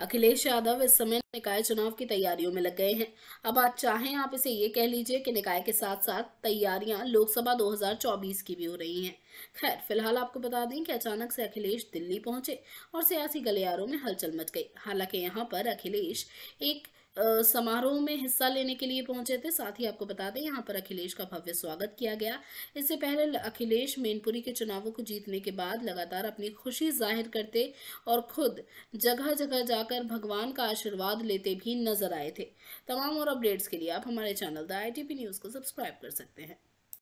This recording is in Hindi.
अखिलेश यादव इस समय निकाय चुनाव की तैयारियों में लग गए हैं अब आप चाहें आप इसे ये कह लीजिए कि निकाय के साथ साथ तैयारियां लोकसभा 2024 की भी हो रही हैं खैर फिलहाल आपको बता दें कि अचानक से अखिलेश दिल्ली पहुंचे और सियासी गलियारों में हलचल मच गई हालांकि यहाँ पर अखिलेश एक समारोह में हिस्सा लेने के लिए पहुंचे थे साथ ही आपको बता दें यहाँ पर अखिलेश का भव्य स्वागत किया गया इससे पहले अखिलेश मेनपुरी के चुनावों को जीतने के बाद लगातार अपनी खुशी जाहिर करते और खुद जगह जगह जाकर भगवान का आशीर्वाद लेते भी नजर आए थे तमाम और अपडेट्स के लिए आप हमारे channel the I T P news को सब्सक्राइब कर सकते हैं